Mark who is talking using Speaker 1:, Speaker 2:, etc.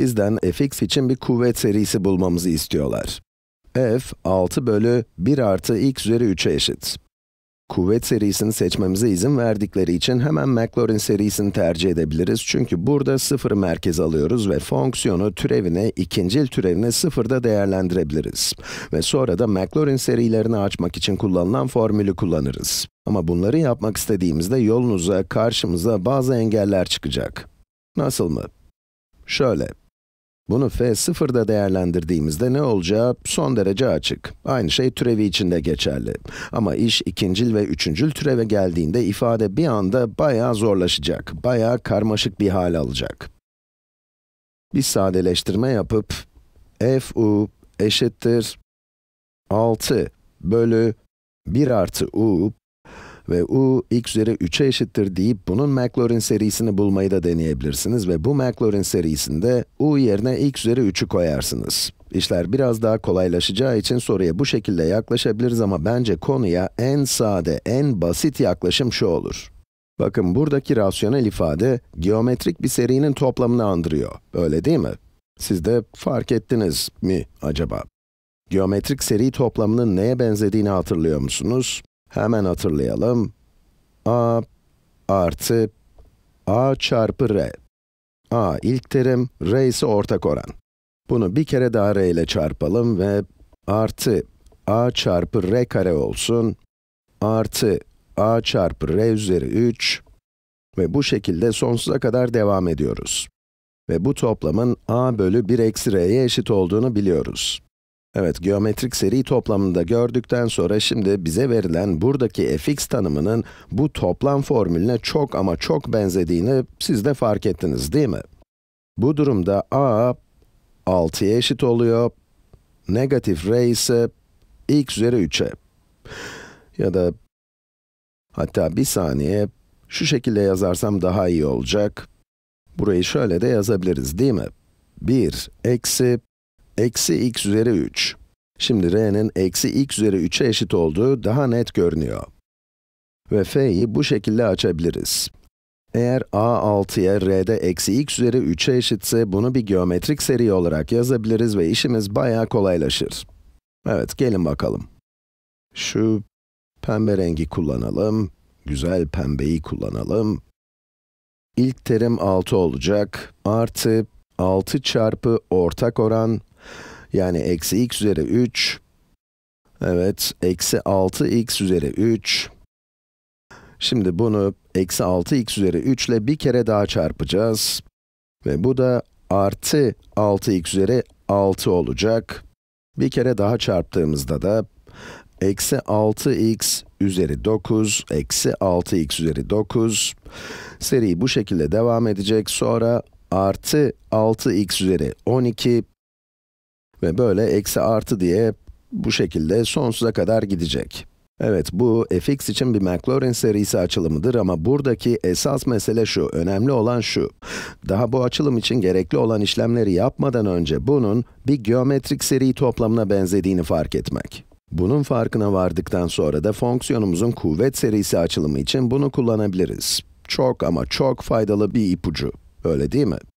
Speaker 1: bizden fx için bir kuvvet serisi bulmamızı istiyorlar. f 6 bölü 1 artı x üzeri 3'e eşit. Kuvvet serisini seçmemize izin verdikleri için hemen Maclaurin serisini tercih edebiliriz çünkü burada sıfırı merkez alıyoruz ve fonksiyonu türevine, ikincil türevine 0'da değerlendirebiliriz. Ve sonra da Maclaurin serilerini açmak için kullanılan formülü kullanırız. Ama bunları yapmak istediğimizde yolunuza, karşımıza bazı engeller çıkacak. Nasıl mı? Şöyle, bunu f sıfırda değerlendirdiğimizde ne olacağı son derece açık. Aynı şey türevi için de geçerli. Ama iş ikincil ve üçüncül türeve geldiğinde ifade bir anda bayağı zorlaşacak, bayağı karmaşık bir hal alacak. Bir sadeleştirme yapıp f u eşittir 6 bölü 1 artı u ve u x üzeri 3'e eşittir deyip bunun Maclaurin serisini bulmayı da deneyebilirsiniz ve bu Maclaurin serisinde u yerine x üzeri 3'ü koyarsınız. İşler biraz daha kolaylaşacağı için soruya bu şekilde yaklaşabiliriz ama bence konuya en sade, en basit yaklaşım şu olur. Bakın buradaki rasyonel ifade, geometrik bir serinin toplamını andırıyor, öyle değil mi? Siz de fark ettiniz mi acaba? Geometrik seri toplamının neye benzediğini hatırlıyor musunuz? Hemen hatırlayalım. a artı a çarpı r. a ilk terim, r ise ortak oran. Bunu bir kere daha r ile çarpalım ve artı a çarpı r kare olsun. Artı a çarpı r üzeri 3 ve bu şekilde sonsuza kadar devam ediyoruz. Ve bu toplamın a bölü 1 eksi r'ye eşit olduğunu biliyoruz. Evet, geometrik seri toplamında gördükten sonra şimdi bize verilen buradaki fx tanımının bu toplam formülüne çok ama çok benzediğini siz de fark ettiniz değil mi? Bu durumda a 6'ya eşit oluyor, negatif r ise x üzeri 3'e. Ya da hatta bir saniye, şu şekilde yazarsam daha iyi olacak. Burayı şöyle de yazabiliriz değil mi? 1 eksi eksi x üzeri 3. Şimdi r'nin eksi x üzeri 3'e eşit olduğu daha net görünüyor. Ve f'yi bu şekilde açabiliriz. Eğer a 6'ya r'de eksi x üzeri 3'e eşitse bunu bir geometrik seri olarak yazabiliriz ve işimiz bayağı kolaylaşır. Evet, gelin bakalım. Şu pembe rengi kullanalım, güzel pembeyi kullanalım. İlk terim 6 olacak, artı 6 çarpı ortak oran yani eksi x üzeri 3, evet, eksi 6x üzeri 3. Şimdi bunu eksi 6x üzeri 3 ile bir kere daha çarpacağız. Ve bu da artı 6x üzeri 6 olacak. Bir kere daha çarptığımızda da eksi 6x üzeri 9, eksi 6x üzeri 9. Seri bu şekilde devam edecek. Sonra artı 6x üzeri 12, ve böyle eksi artı diye bu şekilde sonsuza kadar gidecek. Evet, bu fx için bir Maclaurin serisi açılımıdır ama buradaki esas mesele şu, önemli olan şu. Daha bu açılım için gerekli olan işlemleri yapmadan önce bunun bir geometrik seri toplamına benzediğini fark etmek. Bunun farkına vardıktan sonra da fonksiyonumuzun kuvvet serisi açılımı için bunu kullanabiliriz. Çok ama çok faydalı bir ipucu, öyle değil mi?